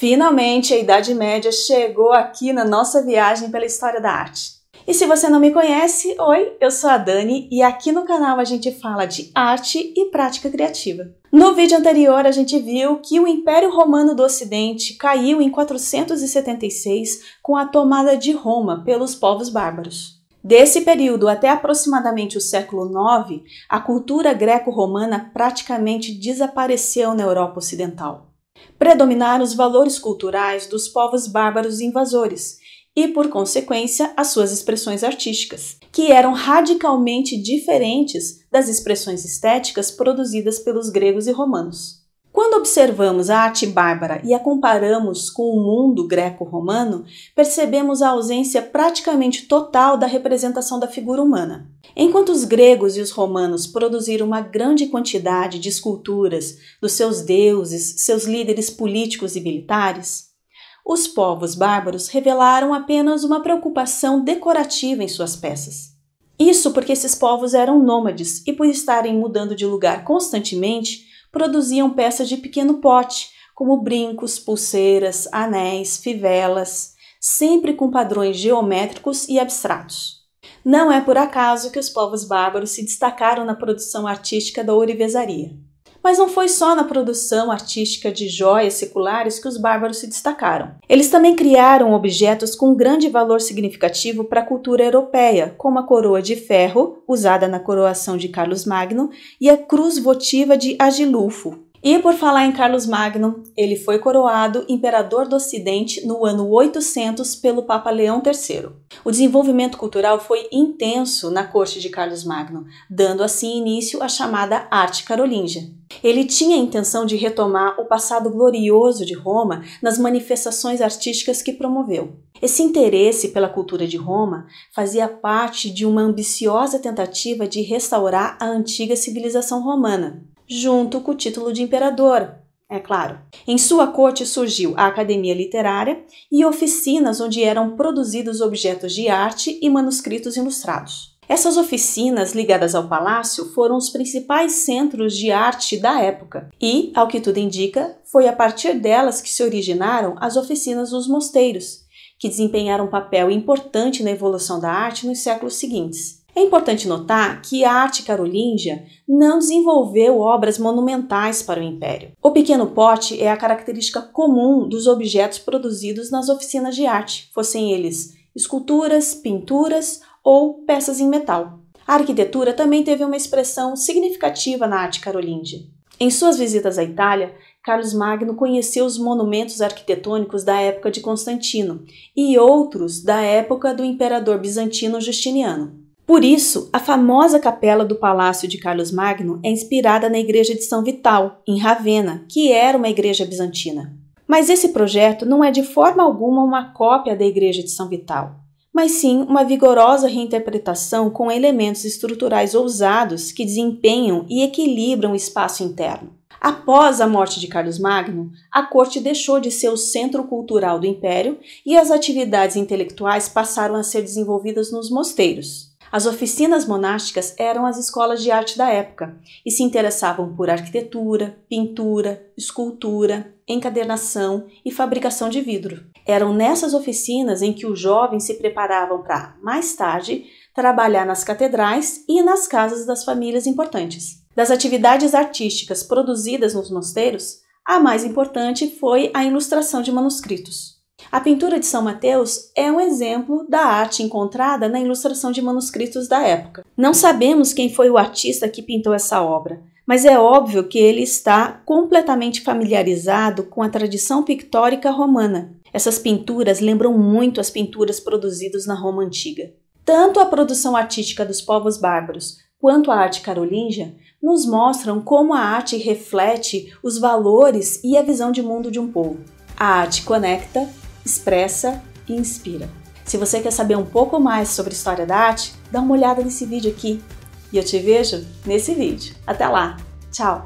Finalmente, a Idade Média chegou aqui na nossa viagem pela história da arte. E se você não me conhece, oi, eu sou a Dani e aqui no canal a gente fala de arte e prática criativa. No vídeo anterior a gente viu que o Império Romano do Ocidente caiu em 476 com a tomada de Roma pelos povos bárbaros. Desse período até aproximadamente o século IX, a cultura greco-romana praticamente desapareceu na Europa Ocidental. Predominaram os valores culturais dos povos bárbaros invasores e, por consequência, as suas expressões artísticas, que eram radicalmente diferentes das expressões estéticas produzidas pelos gregos e romanos. Quando observamos a arte bárbara e a comparamos com o mundo greco-romano, percebemos a ausência praticamente total da representação da figura humana. Enquanto os gregos e os romanos produziram uma grande quantidade de esculturas dos seus deuses, seus líderes políticos e militares, os povos bárbaros revelaram apenas uma preocupação decorativa em suas peças. Isso porque esses povos eram nômades e, por estarem mudando de lugar constantemente, produziam peças de pequeno pote, como brincos, pulseiras, anéis, fivelas, sempre com padrões geométricos e abstratos. Não é por acaso que os povos bárbaros se destacaram na produção artística da ourivesaria. Mas não foi só na produção artística de joias seculares que os bárbaros se destacaram. Eles também criaram objetos com grande valor significativo para a cultura europeia, como a coroa de ferro, usada na coroação de Carlos Magno, e a cruz votiva de Agilulfo, e por falar em Carlos Magno, ele foi coroado imperador do Ocidente no ano 800 pelo Papa Leão III. O desenvolvimento cultural foi intenso na corte de Carlos Magno, dando assim início à chamada arte carolíngia. Ele tinha a intenção de retomar o passado glorioso de Roma nas manifestações artísticas que promoveu. Esse interesse pela cultura de Roma fazia parte de uma ambiciosa tentativa de restaurar a antiga civilização romana junto com o título de imperador, é claro. Em sua corte surgiu a academia literária e oficinas onde eram produzidos objetos de arte e manuscritos ilustrados. Essas oficinas ligadas ao palácio foram os principais centros de arte da época, e, ao que tudo indica, foi a partir delas que se originaram as oficinas dos mosteiros, que desempenharam um papel importante na evolução da arte nos séculos seguintes. É importante notar que a arte carolíngia não desenvolveu obras monumentais para o Império. O pequeno pote é a característica comum dos objetos produzidos nas oficinas de arte, fossem eles esculturas, pinturas ou peças em metal. A arquitetura também teve uma expressão significativa na arte carolíngia. Em suas visitas à Itália, Carlos Magno conheceu os monumentos arquitetônicos da época de Constantino e outros da época do imperador bizantino Justiniano. Por isso, a famosa capela do Palácio de Carlos Magno é inspirada na igreja de São Vital, em Ravenna, que era uma igreja bizantina. Mas esse projeto não é de forma alguma uma cópia da igreja de São Vital, mas sim uma vigorosa reinterpretação com elementos estruturais ousados que desempenham e equilibram o espaço interno. Após a morte de Carlos Magno, a corte deixou de ser o centro cultural do império e as atividades intelectuais passaram a ser desenvolvidas nos mosteiros. As oficinas monásticas eram as escolas de arte da época e se interessavam por arquitetura, pintura, escultura, encadernação e fabricação de vidro. Eram nessas oficinas em que os jovens se preparavam para, mais tarde, trabalhar nas catedrais e nas casas das famílias importantes. Das atividades artísticas produzidas nos mosteiros, a mais importante foi a ilustração de manuscritos. A pintura de São Mateus é um exemplo da arte encontrada na ilustração de manuscritos da época. Não sabemos quem foi o artista que pintou essa obra, mas é óbvio que ele está completamente familiarizado com a tradição pictórica romana. Essas pinturas lembram muito as pinturas produzidas na Roma antiga. Tanto a produção artística dos povos bárbaros quanto a arte carolíngia nos mostram como a arte reflete os valores e a visão de mundo de um povo. A arte conecta expressa e inspira. Se você quer saber um pouco mais sobre história da arte, dá uma olhada nesse vídeo aqui. E eu te vejo nesse vídeo. Até lá! Tchau!